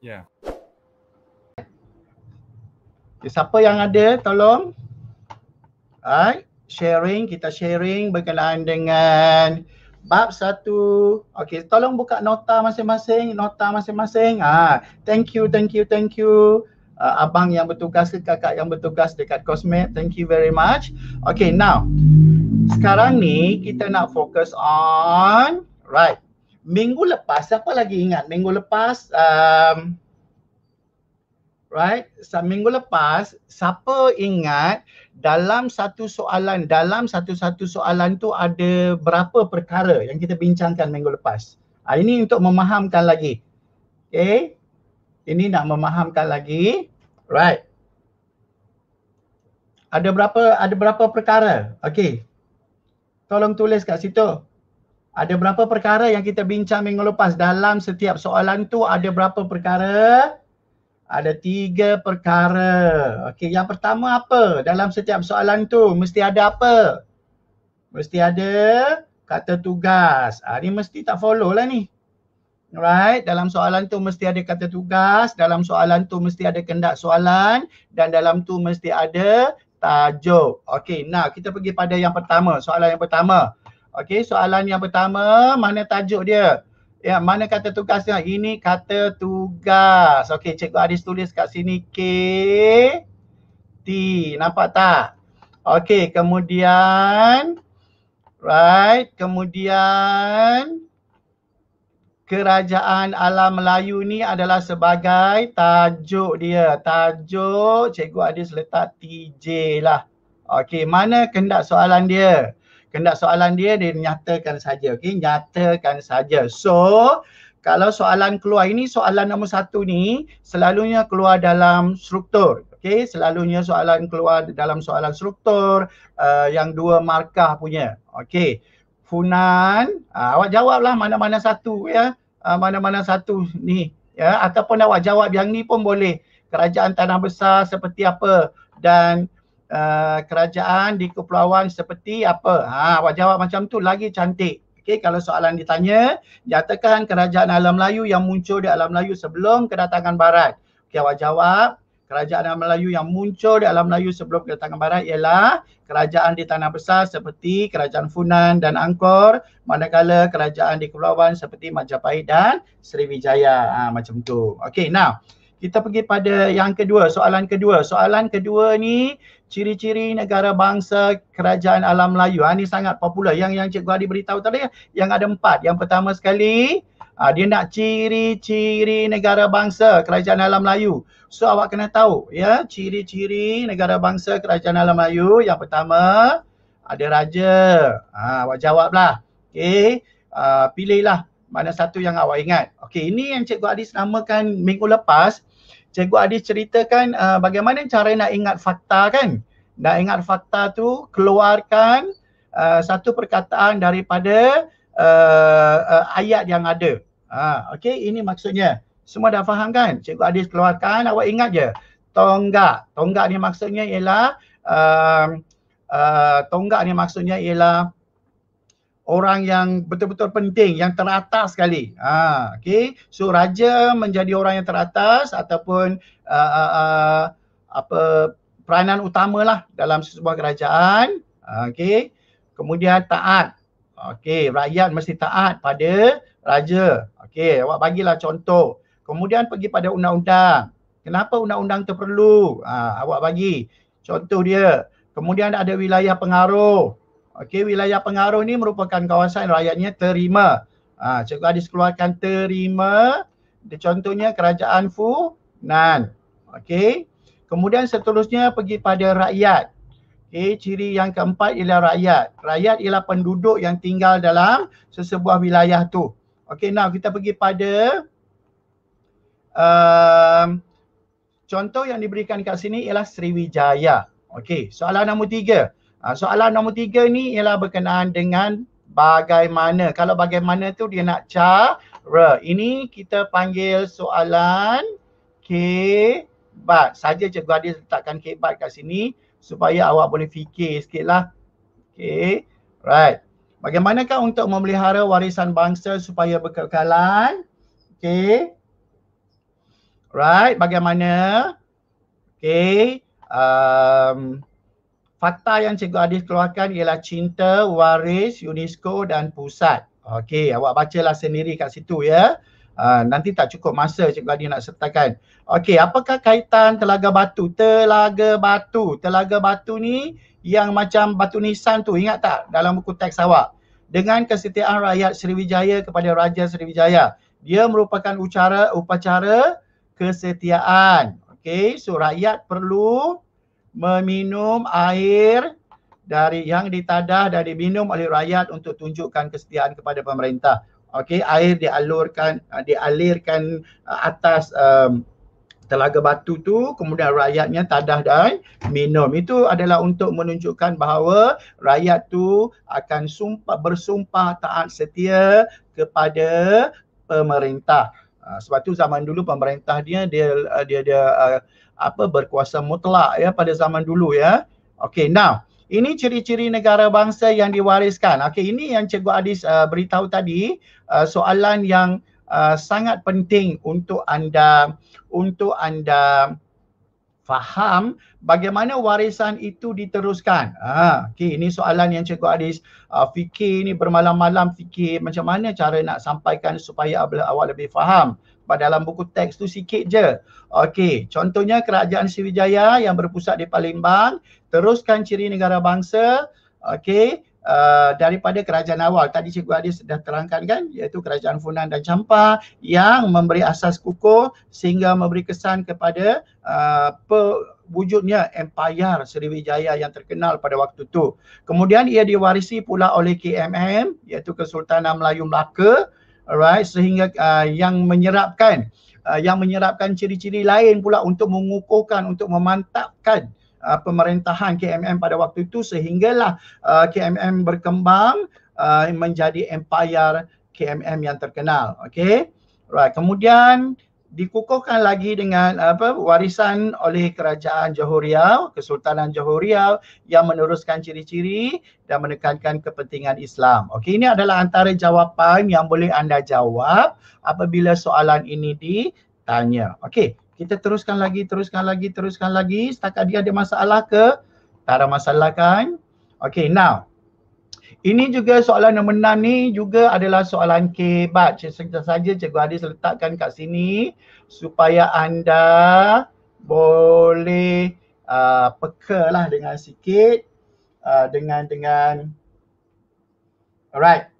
Yeah. Ya, siapa yang ada tolong Hai, sharing, kita sharing berkenaan dengan bab satu. Okey, tolong buka nota masing-masing, nota masing-masing. Ah, thank you, thank you, thank you. Uh, abang yang bertugas ke kakak yang bertugas dekat kosmet, thank you very much. Okay, now. Sekarang ni kita nak fokus on right minggu lepas siapa lagi ingat minggu lepas um, right so, minggu lepas siapa ingat dalam satu soalan dalam satu-satu soalan tu ada berapa perkara yang kita bincangkan minggu lepas ha, ini untuk memahamkan lagi okey ini nak memahamkan lagi right ada berapa ada berapa perkara okey tolong tulis kat situ ada berapa perkara yang kita bincang minggu lepas dalam setiap soalan tu ada berapa perkara? Ada tiga perkara. Okey, yang pertama apa? Dalam setiap soalan tu mesti ada apa? Mesti ada kata tugas. Ha, ni mesti tak follow lah ni. Alright, dalam soalan tu mesti ada kata tugas, dalam soalan tu mesti ada kendak soalan dan dalam tu mesti ada tajuk. Okey, nah kita pergi pada yang pertama, soalan yang pertama. Okey, soalan yang pertama, mana tajuk dia? Ya, mana kata tugasnya? Ini kata tugas. Okey, cikgu Aris tulis kat sini K T. Nampak tak? Okey, kemudian right, kemudian Kerajaan Alam Melayu ni adalah sebagai tajuk dia. Tajuk cikgu Adis letak TJ lah. Okey, mana kendak soalan dia? Kena soalan dia dia nyatakan saja okey nyatakan saja so kalau soalan keluar ini soalan nombor satu ni selalunya keluar dalam struktur okey selalunya soalan keluar dalam soalan struktur uh, yang dua markah punya okey Funan uh, awak jawablah mana-mana satu ya uh, mana-mana satu ni ya ataupun awak jawab yang ni pun boleh kerajaan tanah besar seperti apa dan uh, kerajaan di kepulauan seperti apa? Ha, awak jawab macam tu lagi cantik. Okey, kalau soalan ditanya, nyatakan kerajaan alam Melayu yang muncul di alam Melayu sebelum kedatangan Barat. Okey, awak jawab. Kerajaan alam Melayu yang muncul di alam Melayu sebelum kedatangan Barat ialah kerajaan di tanah besar seperti kerajaan Funan dan Angkor, manakala kerajaan di kepulauan seperti Majapahit dan Sriwijaya. Ha, macam tu. Okay, now. Kita pergi pada yang kedua, soalan kedua. Soalan kedua ni ciri-ciri negara bangsa kerajaan alam Melayu. Ha, ni sangat popular. Yang yang Cikgu Hadi beritahu tadi, yang ada empat. Yang pertama sekali, ha, dia nak ciri-ciri negara bangsa kerajaan alam Melayu. So awak kena tahu ya, ciri-ciri negara bangsa kerajaan alam Melayu. Yang pertama, ada raja. Ha, awak jawablah. Okay. Ha, pilihlah mana satu yang awak ingat. Okay, ini yang Cikgu Adis namakan minggu lepas. Cikgu Adi ceritakan uh, bagaimana cara nak ingat fakta kan? Nak ingat fakta tu keluarkan uh, satu perkataan daripada uh, uh, ayat yang ada. Ha, ah, okay, ini maksudnya. Semua dah faham kan? Cikgu Adi keluarkan, awak ingat je. Tonggak. Tonggak ni maksudnya ialah uh, uh, tonggak ni maksudnya ialah orang yang betul-betul penting yang teratas sekali. Ha, okay. So raja menjadi orang yang teratas ataupun uh, uh, uh, apa peranan utamalah dalam sebuah kerajaan. Ha, okay. Kemudian taat. Okay. Rakyat mesti taat pada raja. Okay. Awak bagilah contoh. Kemudian pergi pada undang-undang. Kenapa undang-undang itu perlu? Ha, awak bagi contoh dia. Kemudian ada wilayah pengaruh. Okey, wilayah pengaruh ni merupakan kawasan yang rakyatnya terima. Ha, cikgu Adis keluarkan terima. Di contohnya kerajaan Fu Nan. Okey. Kemudian seterusnya pergi pada rakyat. Okey, ciri yang keempat ialah rakyat. Rakyat ialah penduduk yang tinggal dalam sesebuah wilayah tu. Okey, now kita pergi pada um, contoh yang diberikan kat sini ialah Sriwijaya. Okey, soalan nombor tiga. Ha, soalan nombor tiga ni ialah berkenaan dengan bagaimana. Kalau bagaimana tu dia nak cara. Ini kita panggil soalan kebat. Saja cikgu Adil letakkan kebat kat sini supaya awak boleh fikir sikit lah. Okay. Right. Bagaimanakah untuk memelihara warisan bangsa supaya berkekalan? Okay. Right. Bagaimana? Okay. Um, fakta yang Cikgu Adis keluarkan ialah cinta, waris, UNESCO dan pusat. Okey, awak bacalah sendiri kat situ ya. Uh, nanti tak cukup masa Cikgu Adi nak sertakan. Okey, apakah kaitan Telaga Batu? Telaga Batu. Telaga Batu ni yang macam Batu Nisan tu. Ingat tak dalam buku teks awak? Dengan kesetiaan rakyat Sriwijaya kepada Raja Sriwijaya. Dia merupakan ucara, upacara kesetiaan. Okey, so rakyat perlu meminum air dari yang ditadah dan diminum oleh rakyat untuk tunjukkan kesetiaan kepada pemerintah. Okey, air dialurkan uh, dialirkan uh, atas um, telaga batu tu kemudian rakyatnya tadah dan minum. Itu adalah untuk menunjukkan bahawa rakyat tu akan sumpah bersumpah taat setia kepada pemerintah. Uh, sebab tu zaman dulu pemerintah dia dia uh, dia, dia uh, apa berkuasa mutlak ya pada zaman dulu ya. Okay now ini ciri-ciri negara bangsa yang diwariskan. Okay ini yang Cikgu Adis uh, beritahu tadi uh, soalan yang uh, sangat penting untuk anda untuk anda faham bagaimana warisan itu diteruskan. Ah, ha, okay, ini soalan yang Cikgu Adis uh, fikir ini bermalam-malam fikir macam mana cara nak sampaikan supaya awak lebih faham dalam buku teks tu sikit je. Okey, contohnya Kerajaan Sriwijaya yang berpusat di Palembang, teruskan ciri negara bangsa, okey, uh, daripada kerajaan awal. Tadi Cikgu Adi sudah terangkan kan, iaitu Kerajaan Funan dan Champa yang memberi asas kukuh sehingga memberi kesan kepada uh, pe- wujudnya empayar Sriwijaya yang terkenal pada waktu itu. Kemudian ia diwarisi pula oleh KMM iaitu Kesultanan Melayu Melaka alright sehingga uh, yang menyerapkan uh, yang menyerapkan ciri-ciri lain pula untuk mengukuhkan untuk memantapkan uh, pemerintahan KMM pada waktu itu sehinggalah uh, KMM berkembang uh, menjadi empire KMM yang terkenal okey right kemudian dikukuhkan lagi dengan apa warisan oleh kerajaan Johor Riau, Kesultanan Johor Riau yang meneruskan ciri-ciri dan menekankan kepentingan Islam. Okey, ini adalah antara jawapan yang boleh anda jawab apabila soalan ini ditanya. Okey, kita teruskan lagi, teruskan lagi, teruskan lagi. Setakat dia ada masalah ke? Tak ada masalah kan? Okey, now. Ini juga soalan nombor enam ni juga adalah soalan kebat. Cikgu saja Cikgu Hadis letakkan kat sini supaya anda boleh uh, peka lah dengan sikit. Uh, dengan, dengan. Alright.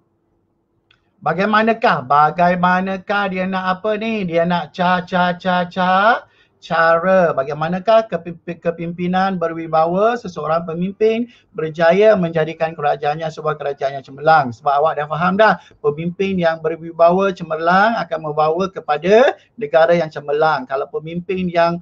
Bagaimanakah? Bagaimanakah dia nak apa ni? Dia nak cah, cah, cah, cah cara bagaimanakah kepimpinan berwibawa seseorang pemimpin berjaya menjadikan kerajaannya sebuah kerajaan yang cemerlang sebab awak dah faham dah pemimpin yang berwibawa cemerlang akan membawa kepada negara yang cemerlang kalau pemimpin yang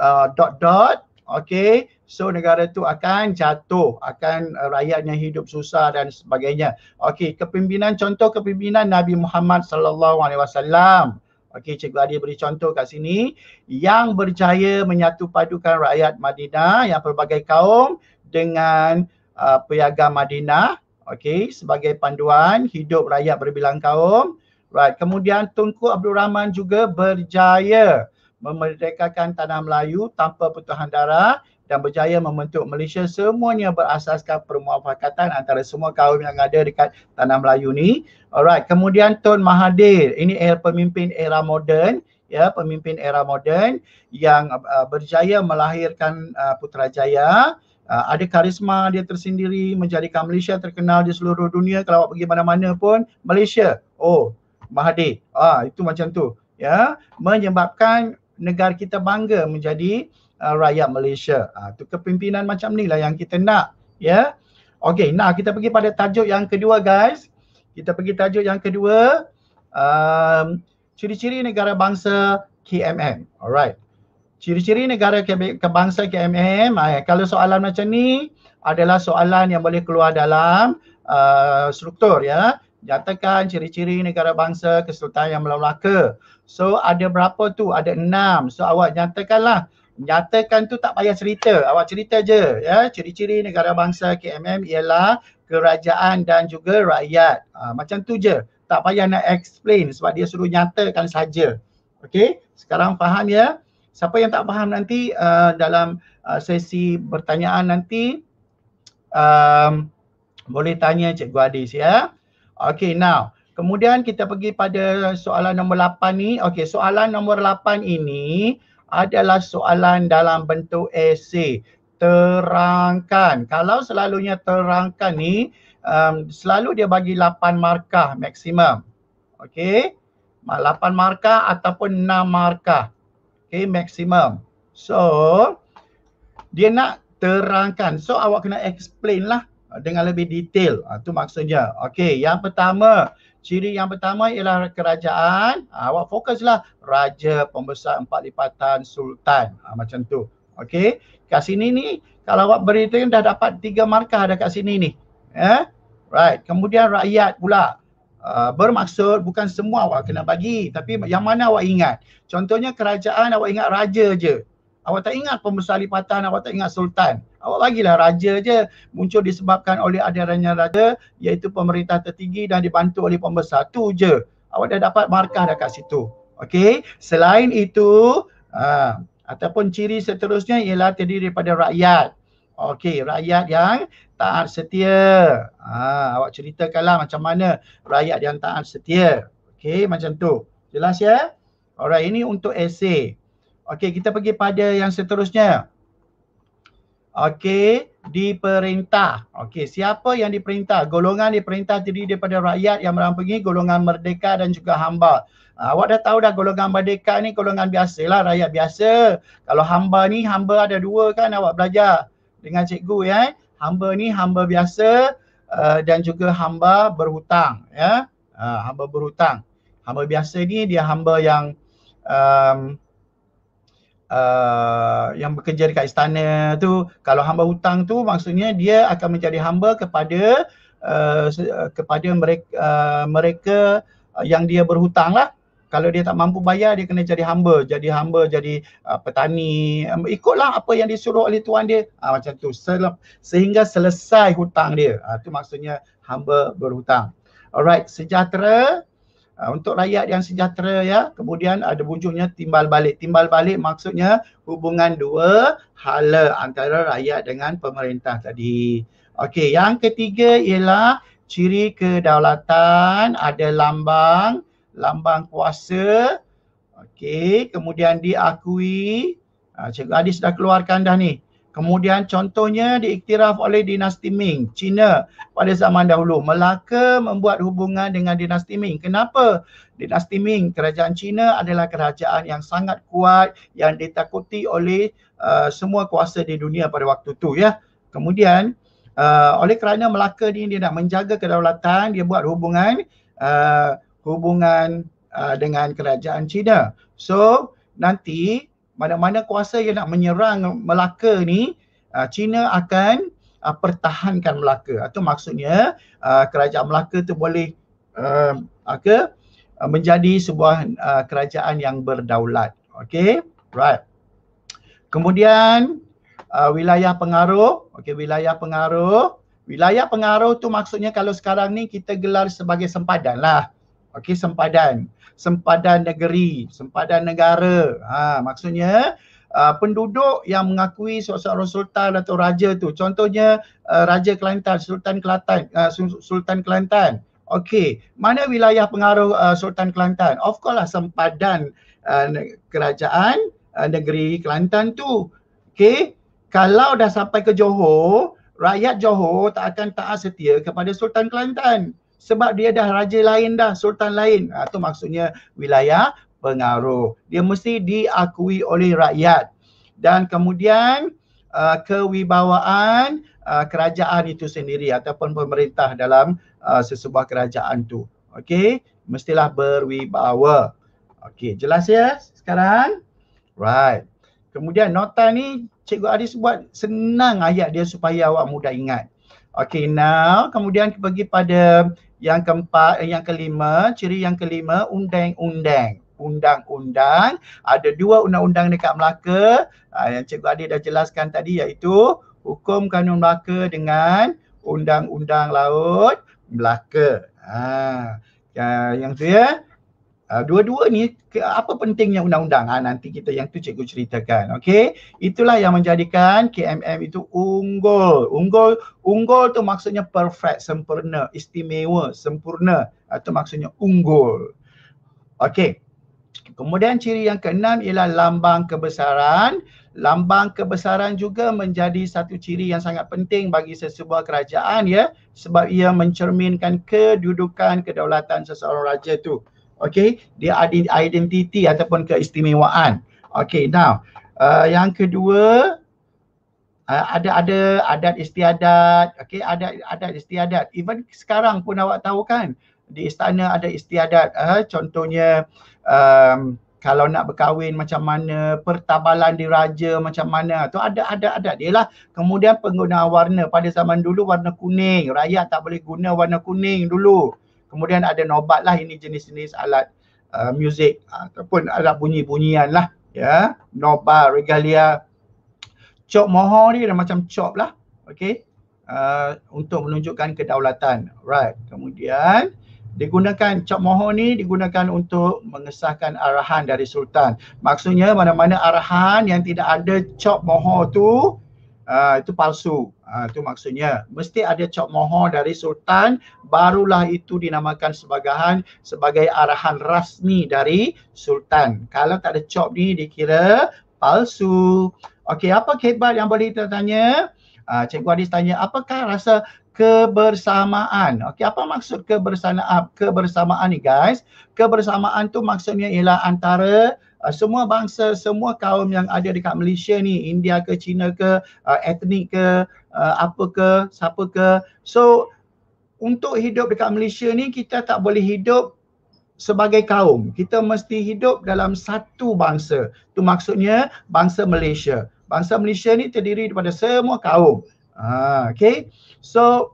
uh, dot dot okay, so negara tu akan jatuh akan uh, rakyatnya hidup susah dan sebagainya Okay, kepimpinan contoh kepimpinan Nabi Muhammad sallallahu alaihi wasallam Okey, Cikgu Adi beri contoh kat sini. Yang berjaya menyatu padukan rakyat Madinah yang pelbagai kaum dengan uh, piagam Madinah. Okey, sebagai panduan hidup rakyat berbilang kaum. Right. Kemudian Tunku Abdul Rahman juga berjaya memerdekakan tanah Melayu tanpa pertuhan darah dan berjaya membentuk Malaysia semuanya berasaskan permuafakatan antara semua kaum yang ada dekat tanah Melayu ni. Alright, kemudian Tun Mahathir, ini era pemimpin era moden, ya, pemimpin era moden yang uh, berjaya melahirkan uh, Putrajaya. Uh, ada karisma dia tersendiri menjadikan Malaysia terkenal di seluruh dunia kalau awak pergi mana-mana pun Malaysia. Oh, Mahathir. Ah, itu macam tu, ya. Menyebabkan negara kita bangga menjadi uh, rakyat Malaysia. Uh, kepimpinan macam ni lah yang kita nak. Ya. Yeah? Okey, nah kita pergi pada tajuk yang kedua guys. Kita pergi tajuk yang kedua. Um, ciri-ciri negara bangsa KMM. Alright. Ciri-ciri negara kebangsa KMM. Ay, ah, kalau soalan macam ni adalah soalan yang boleh keluar dalam uh, struktur ya. Jatakan ciri-ciri negara bangsa kesultanan yang melalui So ada berapa tu? Ada enam. So awak nyatakanlah nyatakan tu tak payah cerita awak cerita je ya ciri-ciri negara bangsa KMM ialah kerajaan dan juga rakyat ha, macam tu je tak payah nak explain sebab dia suruh nyatakan saja okey sekarang faham ya siapa yang tak faham nanti uh, dalam uh, sesi pertanyaan nanti um, boleh tanya cikgu Adis ya okey now kemudian kita pergi pada soalan nombor 8 ni okey soalan nombor 8 ini adalah soalan dalam bentuk esei. Terangkan. Kalau selalunya terangkan ni, um, selalu dia bagi 8 markah maksimum. Okey. 8 markah ataupun 6 markah. Okey, maksimum. So, dia nak terangkan. So, awak kena explain lah dengan lebih detail. Itu ha, maksudnya. Okey, yang pertama, Ciri yang pertama ialah kerajaan. Ha, awak fokuslah raja, pembesar, empat lipatan, sultan. Ha, macam tu. Okey. Kat sini ni, kalau awak beri tu dah dapat tiga markah ada kat sini ni. Eh? Right. Kemudian rakyat pula. Uh, bermaksud bukan semua awak kena bagi. Tapi yang mana awak ingat. Contohnya kerajaan awak ingat raja je. Awak tak ingat pembesar lipatan, awak tak ingat sultan. Awak bagilah raja je muncul disebabkan oleh adanya raja iaitu pemerintah tertinggi dan dibantu oleh pembesar. Tu je. Awak dah dapat markah dekat situ. Okey. Selain itu, aa, ha, ataupun ciri seterusnya ialah terdiri daripada rakyat. Okey, rakyat yang taat setia. Ah, awak ceritakanlah macam mana rakyat yang taat setia. Okey, macam tu. Jelas ya? Orang ini untuk essay. Okey, kita pergi pada yang seterusnya. Okey, diperintah. Okey, siapa yang diperintah? Golongan diperintah jadi daripada rakyat yang merampungi golongan merdeka dan juga hamba. Ah, awak dah tahu dah golongan merdeka ni golongan biasa lah, rakyat biasa. Kalau hamba ni, hamba ada dua kan awak belajar dengan cikgu ya. Eh? Hamba ni hamba biasa uh, dan juga hamba berhutang ya. Uh, hamba berhutang. Hamba biasa ni dia hamba yang um, uh, yang bekerja dekat istana tu kalau hamba hutang tu maksudnya dia akan menjadi hamba kepada uh, uh kepada uh, mereka uh, mereka yang dia berhutang lah kalau dia tak mampu bayar dia kena jadi hamba jadi hamba jadi uh, petani ikutlah apa yang disuruh oleh tuan dia uh, macam tu Selep, sehingga selesai hutang dia uh, tu maksudnya hamba berhutang alright sejahtera Ah, untuk rakyat yang sejahtera ya kemudian ada bunjungnya timbal balik timbal balik maksudnya hubungan dua hala antara rakyat dengan pemerintah tadi okey yang ketiga ialah ciri kedaulatan ada lambang lambang kuasa okey kemudian diakui ah, cikgu Adi sudah keluarkan dah ni Kemudian contohnya diiktiraf oleh dinasti Ming, China pada zaman dahulu. Melaka membuat hubungan dengan dinasti Ming. Kenapa? Dinasti Ming, kerajaan China adalah kerajaan yang sangat kuat yang ditakuti oleh uh, semua kuasa di dunia pada waktu itu. Ya. Kemudian uh, oleh kerana Melaka ini dia nak menjaga kedaulatan, dia buat hubungan uh, hubungan uh, dengan kerajaan China. So nanti mana-mana kuasa yang nak menyerang Melaka ni uh, China akan uh, pertahankan Melaka atau ah, maksudnya uh, kerajaan Melaka tu boleh uh, ke uh, menjadi sebuah uh, kerajaan yang berdaulat okey right kemudian uh, wilayah pengaruh okey wilayah pengaruh wilayah pengaruh tu maksudnya kalau sekarang ni kita gelar sebagai sempadan lah Okey sempadan, sempadan negeri, sempadan negara. Ha maksudnya uh, penduduk yang mengakui seorang sultan atau raja tu. Contohnya uh, raja Kelantan, Sultan Kelantan, uh, Sultan Kelantan. Okey, mana wilayah pengaruh uh, Sultan Kelantan? Of course lah sempadan uh, kerajaan uh, negeri Kelantan tu. Okey, kalau dah sampai ke Johor, rakyat Johor tak akan taat setia kepada Sultan Kelantan sebab dia dah raja lain dah, sultan lain. Ha, maksudnya wilayah pengaruh. Dia mesti diakui oleh rakyat. Dan kemudian uh, kewibawaan uh, kerajaan itu sendiri ataupun pemerintah dalam uh, sesebuah kerajaan tu. Okey, mestilah berwibawa. Okey, jelas ya sekarang? Right. Kemudian nota ni Cikgu Adis buat senang ayat dia supaya awak mudah ingat. Okey, now kemudian pergi pada yang keempat, eh, yang kelima, ciri yang kelima undang-undang. Undang-undang, ada dua undang-undang dekat Melaka uh, yang Cikgu Adi dah jelaskan tadi iaitu hukum kanun Melaka dengan undang-undang laut Melaka. Ha. yang tu ya. Ah, dua-dua ni apa pentingnya undang-undang ha, nanti kita yang tu cikgu ceritakan okey itulah yang menjadikan KMM itu unggul unggul unggul tu maksudnya perfect sempurna istimewa sempurna atau ah, maksudnya unggul okey kemudian ciri yang keenam ialah lambang kebesaran lambang kebesaran juga menjadi satu ciri yang sangat penting bagi sesebuah kerajaan ya sebab ia mencerminkan kedudukan kedaulatan seseorang raja tu Okay, dia ada identiti ataupun keistimewaan. Okay, now uh, yang kedua uh, ada ada adat istiadat. Okay, ada adat istiadat. Even sekarang pun awak tahu kan di istana ada istiadat. Uh, contohnya um, kalau nak berkahwin macam mana, pertabalan diraja macam mana. Tu ada ada ada. dia lah. Kemudian penggunaan warna pada zaman dulu warna kuning. Rakyat tak boleh guna warna kuning dulu. Kemudian ada nobat lah ini jenis-jenis alat uh, muzik ataupun alat bunyi-bunyian lah ya. Nobat, regalia, cok moho ni ada macam cop lah. Okay. Uh, untuk menunjukkan kedaulatan. Right. Kemudian digunakan cap moho ni digunakan untuk mengesahkan arahan dari sultan. Maksudnya mana-mana arahan yang tidak ada cap moho tu uh, itu palsu. Ha, itu maksudnya mesti ada cap mohon dari sultan barulah itu dinamakan sebagahan sebagai arahan rasmi dari sultan. Kalau tak ada cap ni dikira palsu. Okey, apa khidmat yang boleh kita tanya? Ha, Cikgu Adis tanya, apakah rasa kebersamaan? Okey, apa maksud kebersamaan, kebersamaan ni guys? Kebersamaan tu maksudnya ialah antara Uh, semua bangsa, semua kaum yang ada dekat Malaysia ni, India ke, China ke, uh, etnik ke, uh, apa ke, siapa ke. So untuk hidup dekat Malaysia ni kita tak boleh hidup sebagai kaum. Kita mesti hidup dalam satu bangsa. Tu maksudnya bangsa Malaysia. Bangsa Malaysia ni terdiri daripada semua kaum. Ah, okay. So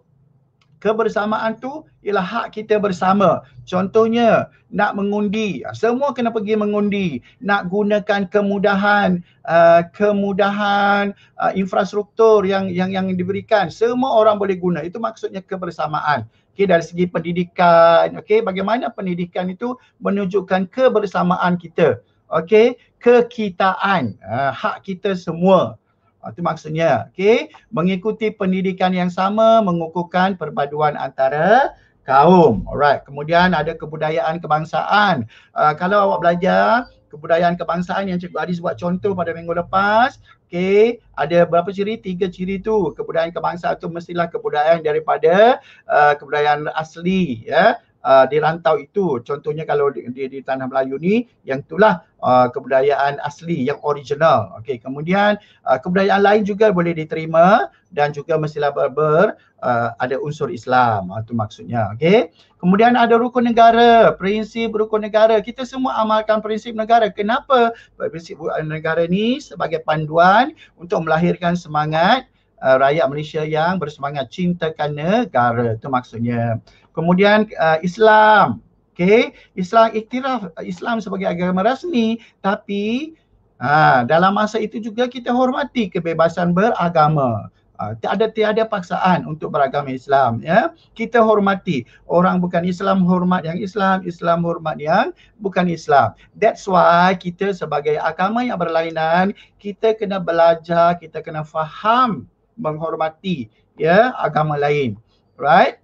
kebersamaan tu ialah hak kita bersama. Contohnya, nak mengundi, semua kena pergi mengundi. Nak gunakan kemudahan, uh, kemudahan uh, infrastruktur yang yang yang diberikan, semua orang boleh guna. Itu maksudnya kebersamaan. Okey, dari segi pendidikan, okay bagaimana pendidikan itu menunjukkan kebersamaan kita. okay kekitaan, uh, hak kita semua. Ah, itu maksudnya, okay? mengikuti pendidikan yang sama mengukuhkan perpaduan antara kaum. Alright, kemudian ada kebudayaan kebangsaan. Uh, kalau awak belajar kebudayaan kebangsaan yang Cikgu Adi buat contoh pada minggu lepas, okay, ada berapa ciri? Tiga ciri tu. Kebudayaan kebangsaan itu mestilah kebudayaan daripada uh, kebudayaan asli. Ya. Yeah? uh, di rantau itu contohnya kalau di, di, di tanah Melayu ni yang itulah uh, kebudayaan asli yang original okey kemudian uh, kebudayaan lain juga boleh diterima dan juga mestilah ber, ber uh, ada unsur Islam itu ah, maksudnya okey kemudian ada rukun negara prinsip rukun negara kita semua amalkan prinsip negara kenapa prinsip negara ni sebagai panduan untuk melahirkan semangat uh, rakyat Malaysia yang bersemangat cintakan negara itu maksudnya. Kemudian uh, Islam, okay? Islam iktiraf Islam sebagai agama rasmi tapi uh, dalam masa itu juga kita hormati kebebasan beragama. Uh, tak ada tiada paksaan untuk beragama Islam. Ya, kita hormati orang bukan Islam hormat yang Islam, Islam hormat yang bukan Islam. That's why kita sebagai agama yang berlainan kita kena belajar, kita kena faham menghormati ya agama lain. Right?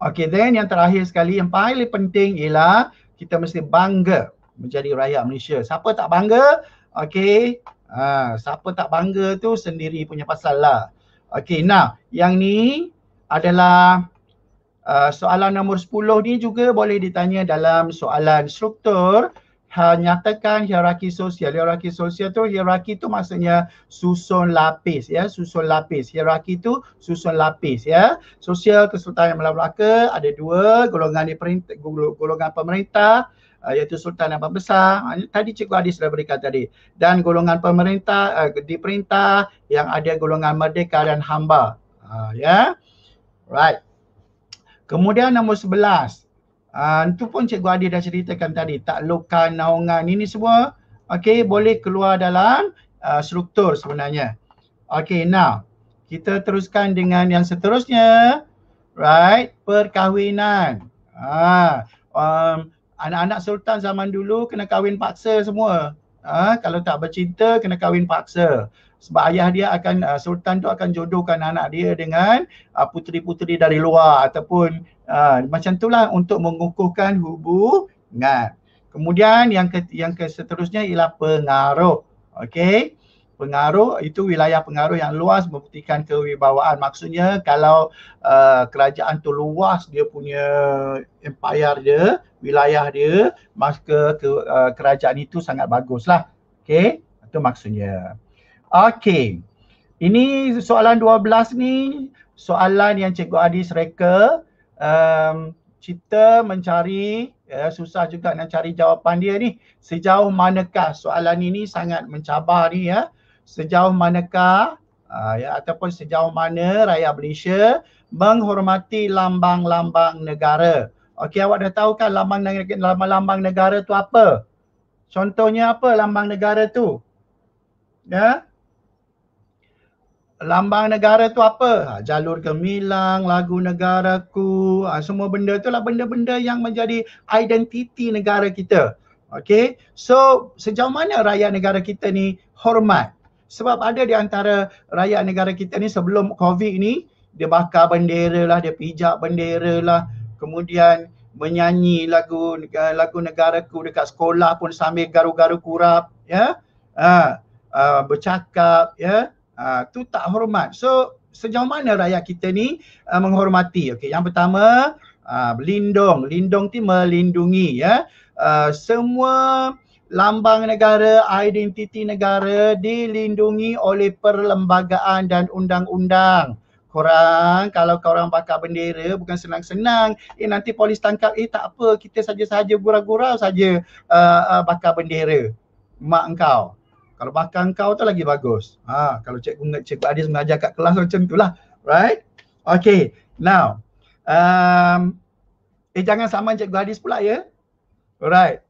Okay then yang terakhir sekali yang paling penting ialah kita mesti bangga menjadi rakyat Malaysia. Siapa tak bangga? Okay. Ha, siapa tak bangga tu sendiri punya pasal lah. Okay nah, yang ni adalah uh, soalan nombor 10 ni juga boleh ditanya dalam soalan struktur nyatakan hierarki sosial. Hierarki sosial tu hierarki tu maksudnya susun lapis ya, susun lapis. Hierarki tu susun lapis ya. Sosial Kesultanan Malaya Melaka ada dua golongan di perintah, golongan pemerintah eh, iaitu sultan yang besar ha, tadi cikgu Adi sudah berikan tadi dan golongan pemerintah eh, di perintah yang ada golongan merdeka dan hamba ha, ya yeah. right kemudian nombor 11 Ah, tu pun cikgu Adi dah ceritakan tadi tak taklukan naungan ini semua Okay boleh keluar dalam uh, struktur sebenarnya. Okay now kita teruskan dengan yang seterusnya. Right, perkahwinan. Ha, um, anak-anak sultan zaman dulu kena kahwin paksa semua. Ah, kalau tak bercinta kena kahwin paksa. Sebab ayah dia akan uh, sultan tu akan jodohkan anak dia dengan uh, puteri-puteri dari luar ataupun Uh, macam itulah untuk mengukuhkan hubungan. Kemudian yang ke, yang ke seterusnya ialah pengaruh. Okey. Pengaruh itu wilayah pengaruh yang luas membuktikan kewibawaan. Maksudnya kalau uh, kerajaan tu luas dia punya empire dia, wilayah dia, maka ke, uh, kerajaan itu sangat baguslah. Okey, itu maksudnya. Okey. Ini soalan 12 ni soalan yang Cikgu Adis reka um, kita mencari ya, susah juga nak cari jawapan dia ni sejauh manakah soalan ini sangat mencabar ni ya sejauh manakah uh, ya ataupun sejauh mana rakyat Malaysia menghormati lambang-lambang negara okey awak dah tahu kan lambang lambang-lambang negara tu apa contohnya apa lambang negara tu ya lambang negara tu apa? Ha, jalur gemilang, lagu negaraku, ha, semua benda tu lah benda-benda yang menjadi identiti negara kita. Okay, so sejauh mana rakyat negara kita ni hormat? Sebab ada di antara rakyat negara kita ni sebelum COVID ni, dia bakar bendera lah, dia pijak bendera lah, kemudian menyanyi lagu eh, lagu negaraku dekat sekolah pun sambil garu-garu kurap, ya. Ha, ha, bercakap, ya. Ah, tu tak hormat. So sejauh mana rakyat kita ni uh, menghormati? Okey, yang pertama uh, lindung, lindung ti melindungi ya. Uh, semua lambang negara, identiti negara dilindungi oleh perlembagaan dan undang-undang. Korang kalau korang pakai bendera bukan senang-senang Eh nanti polis tangkap eh tak apa kita saja-saja gurau-gurau saja uh, uh, bakar bendera Mak engkau kalau bakar kau tu lagi bagus. Ha, kalau cikgu cikgu Adis mengajar kat kelas macam tu lah. Right? Okay. Now. Um, eh jangan sama cikgu Adis pula ya. right?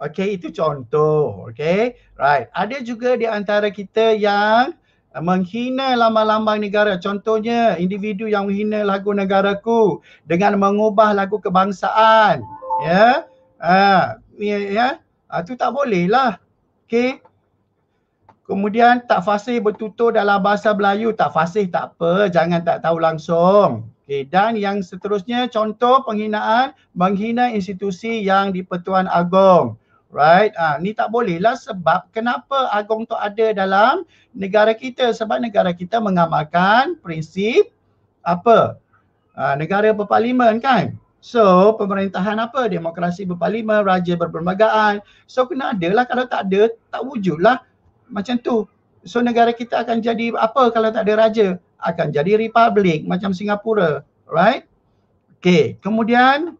Okay, itu contoh. Okay, right. Ada juga di antara kita yang menghina lambang-lambang negara. Contohnya, individu yang menghina lagu negaraku dengan mengubah lagu kebangsaan. Ya, yeah. Ha, uh, ya, yeah, ya. Yeah. Ha, uh, tak boleh lah. Okay, Kemudian tak fasih bertutur dalam bahasa Melayu, tak fasih tak apa, jangan tak tahu langsung. Okay. Dan yang seterusnya contoh penghinaan menghina institusi yang di-Pertuan Agong. Right? Ah ha, ni tak bolehlah sebab kenapa agong tu ada dalam negara kita? Sebab negara kita mengamalkan prinsip apa? Ha, negara berparlimen kan? So, pemerintahan apa? Demokrasi berparlimen, raja berperlembagaan. So, kena ada lah. Kalau tak ada, tak wujud macam tu. So negara kita akan jadi apa kalau tak ada raja? Akan jadi republik macam Singapura. Right? Okay. Kemudian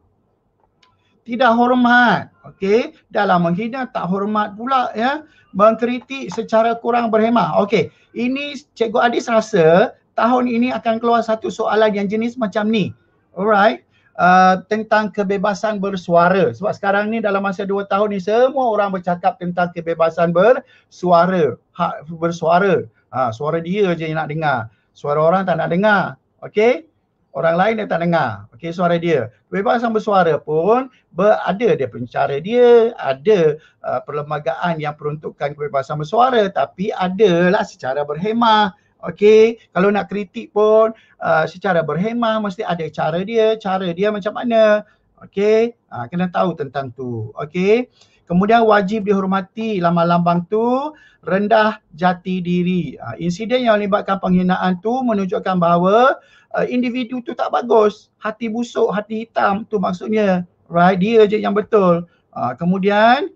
tidak hormat. Okay. Dalam menghina tak hormat pula ya. Mengkritik secara kurang berhemah. Okay. Ini Cikgu Adis rasa tahun ini akan keluar satu soalan yang jenis macam ni. Alright. Uh, tentang kebebasan bersuara sebab sekarang ni dalam masa dua tahun ni semua orang bercakap tentang kebebasan bersuara hak bersuara ha, suara dia je yang nak dengar suara orang tak nak dengar okey orang lain dia tak dengar okey suara dia kebebasan bersuara pun ber, ada dia pencara dia ada uh, perlembagaan yang peruntukkan kebebasan bersuara tapi adalah secara berhemah Okey, kalau nak kritik pun uh, secara berhemah mesti ada cara dia, cara dia macam mana. Okey, uh, kena tahu tentang tu. Okey. Kemudian wajib dihormati lambang-lambang tu rendah jati diri. Uh, insiden yang melibatkan penghinaan tu menunjukkan bahawa uh, individu tu tak bagus, hati busuk, hati hitam tu maksudnya. Right, dia je yang betul. Uh, kemudian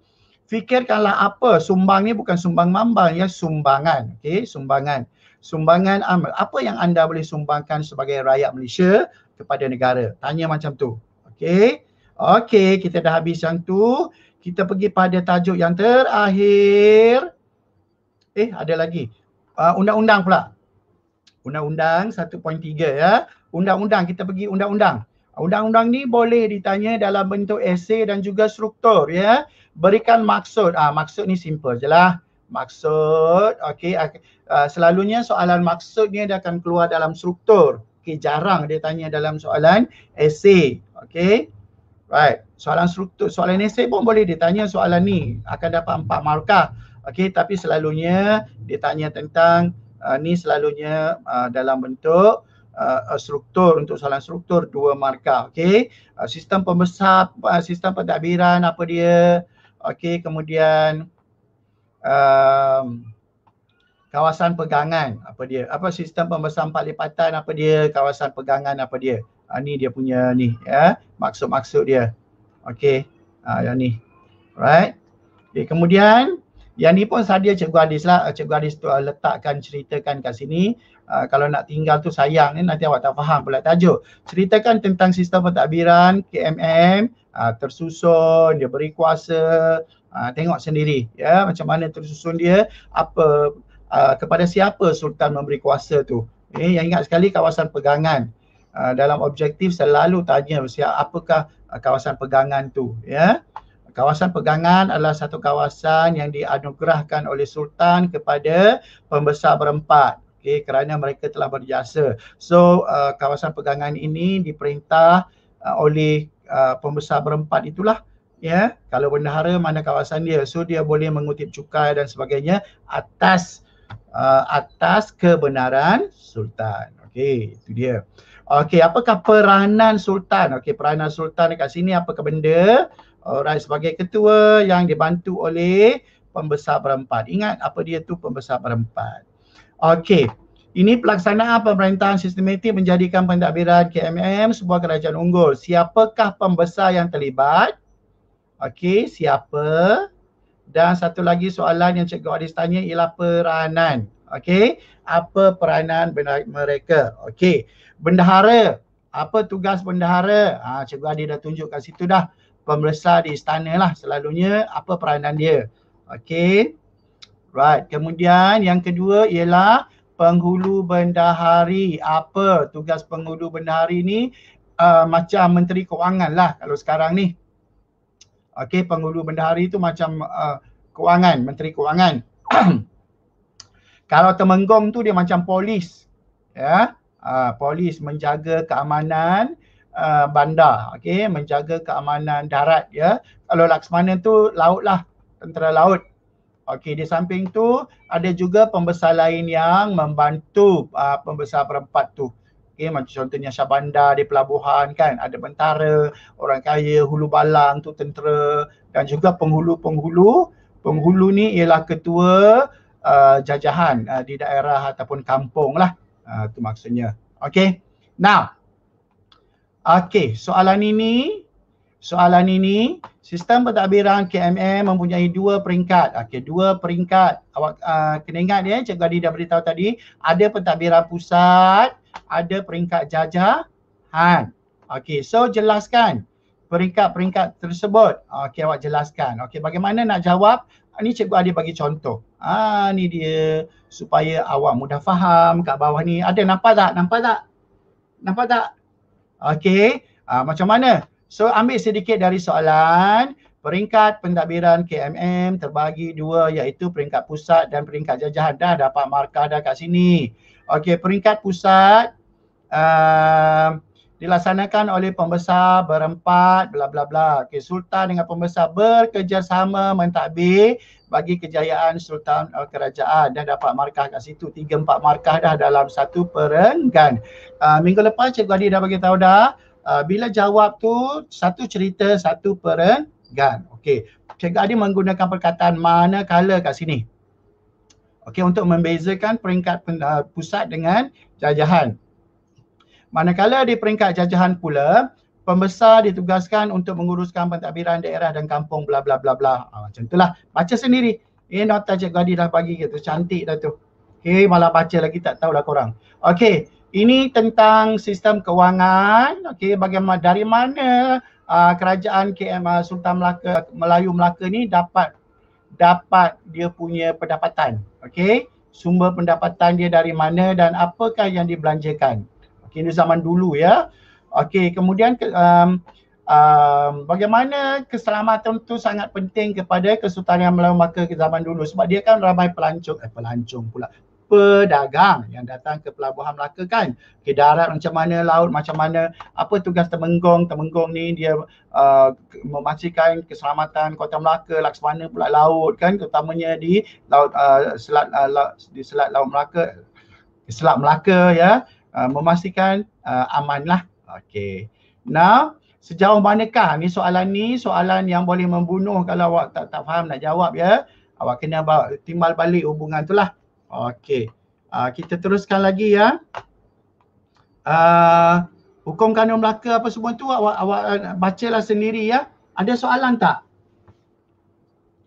fikirkanlah apa sumbang ni bukan sumbang mambang ya sumbangan. Okey, sumbangan sumbangan amal. Apa yang anda boleh sumbangkan sebagai rakyat Malaysia kepada negara? Tanya macam tu. Okey. Okey, kita dah habis yang tu. Kita pergi pada tajuk yang terakhir. Eh, ada lagi. Uh, undang-undang pula. Undang-undang 1.3 ya. Undang-undang kita pergi undang-undang. Undang-undang ni boleh ditanya dalam bentuk esei dan juga struktur ya. Berikan maksud. Ah, maksud ni simple je lah maksud okey uh, selalunya soalan maksudnya dia akan keluar dalam struktur okey jarang dia tanya dalam soalan esei okey right soalan struktur soalan esei pun boleh ditanya soalan ni akan dapat empat markah okey tapi selalunya dia tanya tentang uh, ni selalunya uh, dalam bentuk Uh, struktur untuk soalan struktur dua markah okey uh, sistem pembesar uh, sistem pentadbiran apa dia okey kemudian um, kawasan pegangan apa dia apa sistem pembesaran empat lipatan apa dia kawasan pegangan apa dia ha, ni dia punya ni ya maksud-maksud dia okey ha, yang ni right okay, kemudian yang ni pun saya cikgu Adis lah ah, cikgu Adis tu letakkan ceritakan kat sini ha, kalau nak tinggal tu sayang ni nanti awak tak faham pula tajuk ceritakan tentang sistem pentadbiran KMM ha, tersusun dia beri kuasa Ah, tengok sendiri ya macam mana tersusun dia apa uh, kepada siapa sultan memberi kuasa tu eh yang ingat sekali kawasan pegangan uh, dalam objektif selalu tanya siapa apakah kawasan pegangan tu ya kawasan pegangan adalah satu kawasan yang dianugerahkan oleh sultan kepada pembesar berempat okey kerana mereka telah berjasa so uh, kawasan pegangan ini diperintah uh, oleh uh, pembesar berempat itulah ya yeah, kalau bendahara mana kawasan dia so dia boleh mengutip cukai dan sebagainya atas uh, atas kebenaran sultan okey itu dia okey apakah peranan sultan okey peranan sultan dekat sini apa ke benda orang sebagai ketua yang dibantu oleh pembesar perempat ingat apa dia tu pembesar perempat okey ini pelaksanaan pemerintahan sistematik menjadikan pentadbiran KMM sebuah kerajaan unggul. Siapakah pembesar yang terlibat? Okey, siapa? Dan satu lagi soalan yang Cikgu Aris tanya ialah peranan. Okey, apa peranan mereka? Okey, bendahara. Apa tugas bendahara? Ha, Cikgu Adi dah tunjukkan situ dah. Pembesar di istana lah selalunya. Apa peranan dia? Okey. Right. Kemudian yang kedua ialah penghulu bendahari. Apa tugas penghulu bendahari ni? Uh, macam Menteri Kewangan lah kalau sekarang ni okey penghulu bendahari itu macam uh, kewangan menteri kewangan kalau temenggong tu dia macam polis ya uh, polis menjaga keamanan uh, bandar okey menjaga keamanan darat ya kalau Laksmana tu laut lah tentera laut okey di samping tu ada juga pembesar lain yang membantu uh, pembesar perempat tu Okay, macam contohnya Syah Bandar di pelabuhan kan, ada bentara, orang kaya, hulu balang tu tentera dan juga penghulu-penghulu. Penghulu ni ialah ketua uh, jajahan uh, di daerah ataupun kampung lah. Itu uh, maksudnya. Okay. Now. Okay. Soalan ini. Soalan ini. Sistem pentadbiran KMM mempunyai dua peringkat. Okay. Dua peringkat. Awak uh, kena ingat ya. Cikgu Adi dah beritahu tadi. Ada pentadbiran pusat ada peringkat jajahan. Okey, so jelaskan peringkat-peringkat tersebut. Okey, awak jelaskan. Okey, bagaimana nak jawab? Ini cikgu ada bagi contoh. Ah, ni dia supaya awak mudah faham kat bawah ni. Ada nampak tak? Nampak tak? Nampak tak? Okey, ha, macam mana? So, ambil sedikit dari soalan. Peringkat pentadbiran KMM terbagi dua iaitu peringkat pusat dan peringkat jajahan. Dah dapat markah dah kat sini. Okey, peringkat pusat uh, dilaksanakan oleh pembesar berempat bla bla bla. Okey, sultan dengan pembesar bekerjasama mentadbir bagi kejayaan sultan uh, kerajaan dan dapat markah kat situ tiga empat markah dah dalam satu perenggan. Uh, minggu lepas cikgu Adi dah bagi tahu dah uh, bila jawab tu satu cerita satu perenggan. Okey. Cikgu Adi menggunakan perkataan mana kala kat sini. Okey untuk membezakan peringkat uh, pusat dengan jajahan. Manakala di peringkat jajahan pula, pembesar ditugaskan untuk menguruskan pentadbiran daerah dan kampung bla bla bla bla. Ha, macam itulah. Baca sendiri. Ini eh, nota Cikgu Adi dah bagi gitu. Cantik dah tu. Okey, malah baca lagi tak tahulah korang. Okey, ini tentang sistem kewangan. Okey, bagaimana dari mana uh, kerajaan KM ah, Sultan Melaka Melayu Melaka ni dapat dapat dia punya pendapatan. Okey, sumber pendapatan dia dari mana dan apakah yang dibelanjakan. Okey, ini zaman dulu ya. Okey, kemudian um, um, bagaimana keselamatan itu sangat penting kepada Kesultanan Melayu Maka ke zaman dulu sebab dia kan ramai pelancong, eh pelancong pula, pedagang yang datang ke Pelabuhan Melaka kan. Okey darat macam mana, laut macam mana, apa tugas temenggong, temenggong ni dia uh, memastikan keselamatan Kota Melaka, laksamana pula laut kan, terutamanya di laut uh, selat uh, la, di selat laut Melaka, di selat Melaka ya, uh, memastikan uh, amanlah. Okey. Now sejauh manakah ni soalan ni soalan yang boleh membunuh kalau awak tak, tak faham nak jawab ya awak kena timbal balik hubungan tu lah Okey. Uh, kita teruskan lagi ya. Uh, hukum kanun Melaka apa semua tu awak, awak eh, bacalah sendiri ya. Ada soalan tak?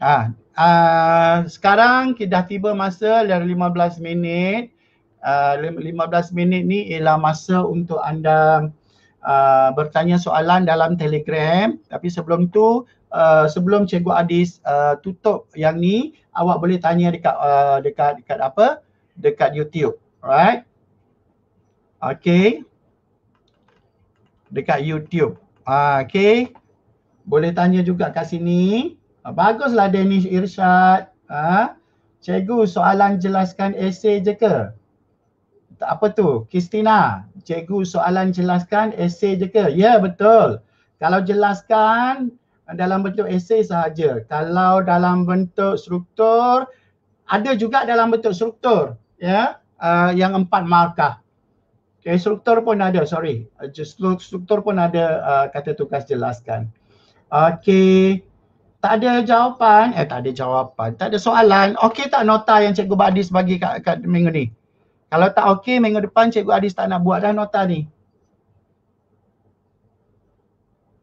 Ah, uh, uh, sekarang kita dah tiba masa dari 15 minit. Uh, 15 minit ni ialah masa untuk anda Uh, bertanya soalan dalam telegram tapi sebelum tu uh, sebelum cikgu Adis uh, tutup yang ni awak boleh tanya dekat uh, dekat dekat apa? dekat YouTube. Alright? Okay. Dekat YouTube. Ah, okay. Boleh tanya juga kat sini. Ah, baguslah Danish Irsyad. Ah, cikgu soalan jelaskan esay je ke? Tak apa tu? Kristina, cikgu soalan jelaskan esay je ke? Ya, yeah, betul. Kalau jelaskan, dalam bentuk esei sahaja. Kalau dalam bentuk struktur, ada juga dalam bentuk struktur ya uh, yang empat markah. Okay, struktur pun ada, sorry. Just look struktur pun ada uh, kata tugas jelaskan. Okey. Tak ada jawapan, eh tak ada jawapan, tak ada soalan. Okey tak nota yang Cikgu Badis bagi kat, kat minggu ni? Kalau tak okey, minggu depan Cikgu Adis tak nak buat dah nota ni.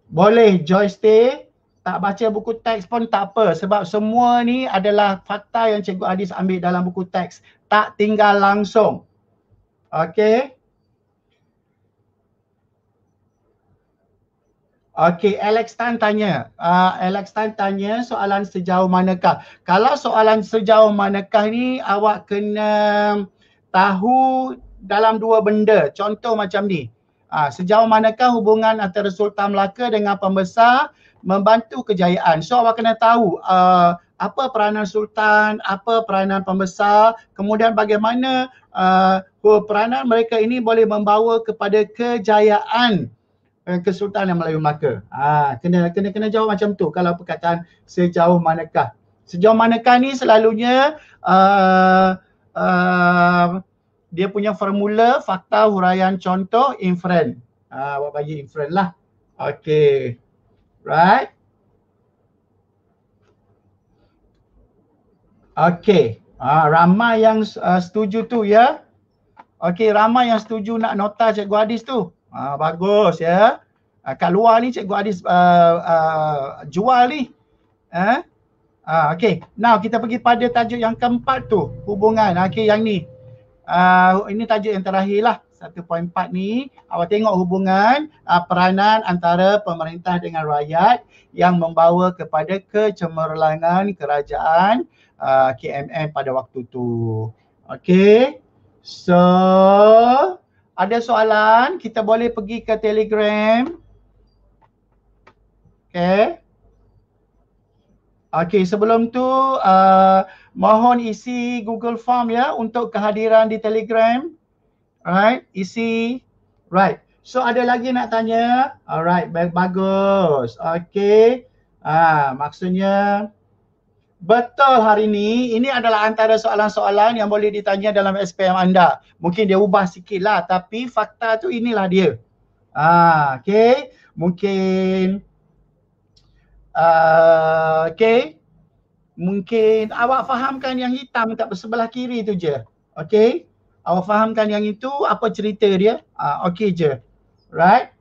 Boleh Joy stay, tak baca buku teks pun tak apa sebab semua ni adalah fakta yang cikgu adis ambil dalam buku teks tak tinggal langsung okey Okey, Alex Tan tanya. Uh, Alex Tan tanya soalan sejauh manakah. Kalau soalan sejauh manakah ni awak kena tahu dalam dua benda. Contoh macam ni. Uh, sejauh manakah hubungan antara Sultan Melaka dengan pembesar membantu kejayaan. So awak kena tahu uh, apa peranan sultan, apa peranan pembesar, kemudian bagaimana uh, peranan mereka ini boleh membawa kepada kejayaan uh, kesultanan Melayu Melaka. Ha, kena kena kena jawab macam tu kalau perkataan sejauh manakah. Sejauh manakah ni selalunya uh, uh, dia punya formula fakta huraian contoh inferen. Ha, ah, awak bagi inferen lah. Okey right Okay. ah ramai yang uh, setuju tu ya Okay, ramai yang setuju nak nota cikgu Adis tu ah bagus ya uh, kat luar ni cikgu Adis uh, uh, jual ni eh ah uh, now kita pergi pada tajuk yang keempat tu hubungan Okay, yang ni ah ini tajuk yang terakhirlah 1.4 ni awak tengok hubungan uh, peranan antara pemerintah dengan rakyat yang membawa kepada kecemerlangan kerajaan uh, ah, KMN pada waktu tu. Okay. So ada soalan kita boleh pergi ke telegram. Okay. Okay sebelum tu uh, mohon isi Google Form ya untuk kehadiran di telegram. Alright, isi. Right. So ada lagi nak tanya? Alright, baik bagus. Okay. Ah, maksudnya betul hari ini ini adalah antara soalan-soalan yang boleh ditanya dalam SPM anda. Mungkin dia ubah sedikit lah, tapi fakta tu inilah dia. Ah, okay. Mungkin uh, ah, okay. Mungkin awak fahamkan yang hitam tak bersebelah kiri tu je. Okay awak fahamkan yang itu apa cerita dia uh, okey je right